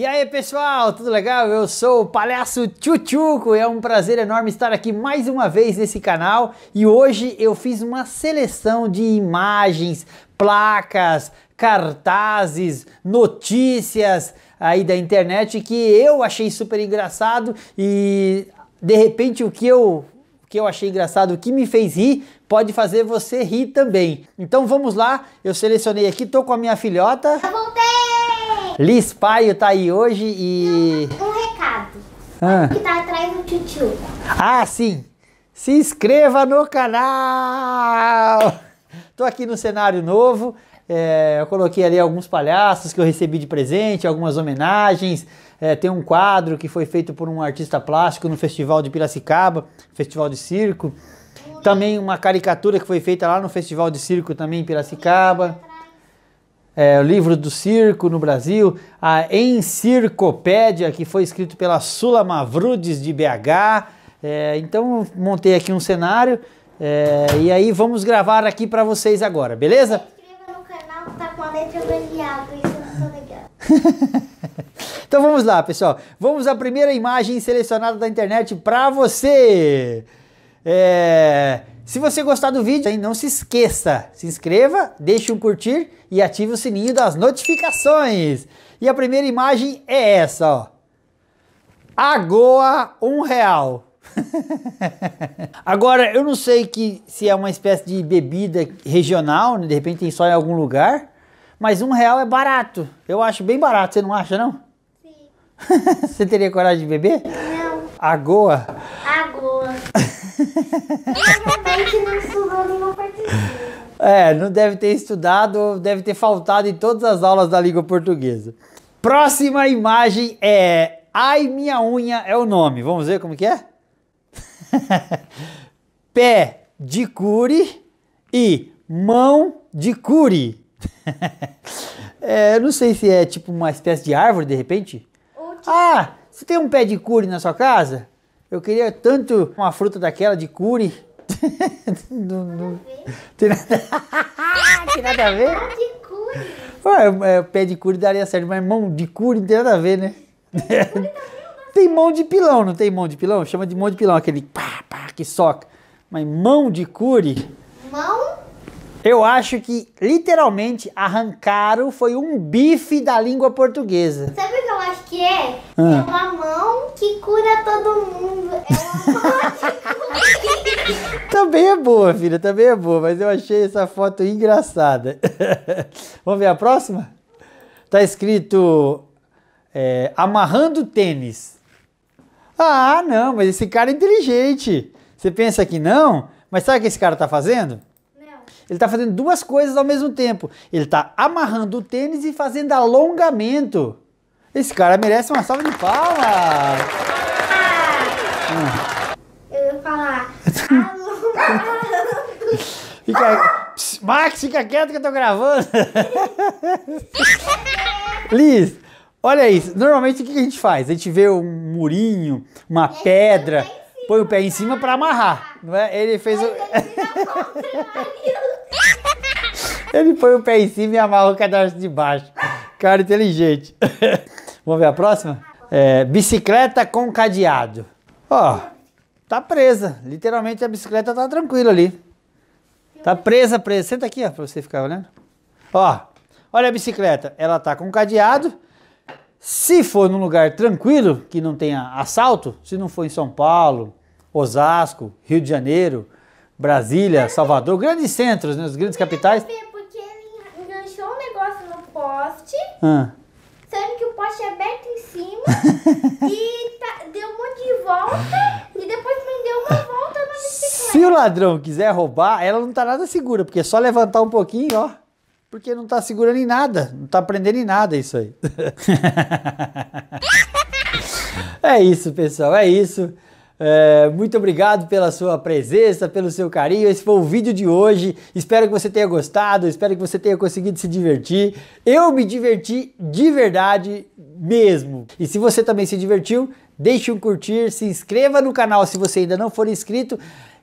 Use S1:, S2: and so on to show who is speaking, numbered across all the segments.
S1: E aí pessoal, tudo legal? Eu sou o Palhaço Tchutchuco e é um prazer enorme estar aqui mais uma vez nesse canal e hoje eu fiz uma seleção de imagens, placas, cartazes, notícias aí da internet que eu achei super engraçado e de repente o que eu que eu achei engraçado, o que me fez rir, pode fazer você rir também. Então vamos lá, eu selecionei aqui, tô com a minha filhota. Eu voltei! Liz Paio tá aí hoje e. Um recado. Ah. Que tá atrás do tio. Ah, sim! Se inscreva no canal! Tô aqui no cenário novo. É, eu coloquei ali alguns palhaços que eu recebi de presente, algumas homenagens. É, tem um quadro que foi feito por um artista plástico no Festival de Piracicaba, Festival de Circo. Também uma caricatura que foi feita lá no Festival de Circo também em Piracicaba é, o livro do circo no Brasil, a Encircopédia, que foi escrito pela Sula Mavrudes de BH. É, então montei aqui um cenário é, e aí vamos gravar aqui para vocês agora, beleza? Se inscreva no canal, tá com a letra isso eu não então vamos lá, pessoal. Vamos à primeira imagem selecionada da internet para você. É... Se você gostar do vídeo, aí não se esqueça, se inscreva, deixe um curtir e ative o sininho das notificações. E a primeira imagem é essa, ó. Agoa um real. Agora, eu não sei que se é uma espécie de bebida regional, né? de repente tem só em algum lugar, mas um real é barato. Eu acho bem barato, você não acha não? Sim. você teria coragem de beber? Não. Agoa? Agoa. É, não deve ter estudado, deve ter faltado em todas as aulas da língua portuguesa. Próxima imagem é Ai minha unha é o nome. Vamos ver como que é? Pé de cure e mão de cure. é, eu não sei se é tipo uma espécie de árvore de repente. Ah, você tem um pé de cure na sua casa? Eu queria tanto uma fruta daquela de cure. não, Tem nada a ver. tem nada a ver? Ué, é, pé de cure é, daria certo, mas mão de cure não tem nada a ver, né? tem mão de pilão, não tem mão de pilão? Chama de mão de pilão, aquele pá, pá, que soca. Mas mão de cure... Mão? Eu acho que, literalmente, arrancaram foi um bife da língua portuguesa. Sabe é? Ah. É uma mão que cura todo mundo. É uma mão que cura. também tá é boa, filha, também tá é boa, mas eu achei essa foto engraçada. Vamos ver a próxima? Tá escrito é, amarrando tênis. Ah, não, mas esse cara é inteligente. Você pensa que não, mas sabe o que esse cara tá fazendo? Ele está fazendo duas coisas ao mesmo tempo. Ele está amarrando o tênis e fazendo alongamento. Esse cara merece uma salva de palmas! É. Eu ia falar. fica... Max, fica quieto que eu tô gravando! Liz, olha isso. Normalmente o que a gente faz? A gente vê um murinho, uma pedra, põe o pé em cima pra amarrar. Não é? Ele fez o. Ele põe o pé em cima e amarra o cadastro de baixo. Cara inteligente. Vamos ver a próxima? É, bicicleta com cadeado. Ó, oh, tá presa. Literalmente a bicicleta tá tranquila ali. Tá presa, presa. Senta aqui, ó, pra você ficar olhando. Ó, olha a bicicleta. Ela tá com cadeado. Se for num lugar tranquilo, que não tenha assalto, se não for em São Paulo, Osasco, Rio de Janeiro, Brasília, Salvador, grandes centros, né, os grandes capitais poste. Ah. Sendo que o poste é aberto em cima. e tá, deu um monte de volta. E depois me deu uma volta na bicicleta. Se o ladrão quiser roubar, ela não tá nada segura. Porque é só levantar um pouquinho, ó. Porque não tá segurando em nada. Não tá prendendo em nada isso aí. é isso, pessoal. É isso. É, muito obrigado pela sua presença, pelo seu carinho. Esse foi o vídeo de hoje. Espero que você tenha gostado, espero que você tenha conseguido se divertir. Eu me diverti de verdade mesmo. E se você também se divertiu, deixe um curtir, se inscreva no canal se você ainda não for inscrito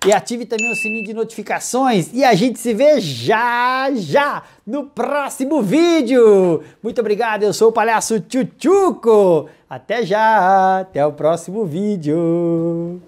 S1: e ative também o sininho de notificações. E a gente se vê já, já no próximo vídeo. Muito obrigado, eu sou o Palhaço Tchutchuco. Até já, até o próximo vídeo.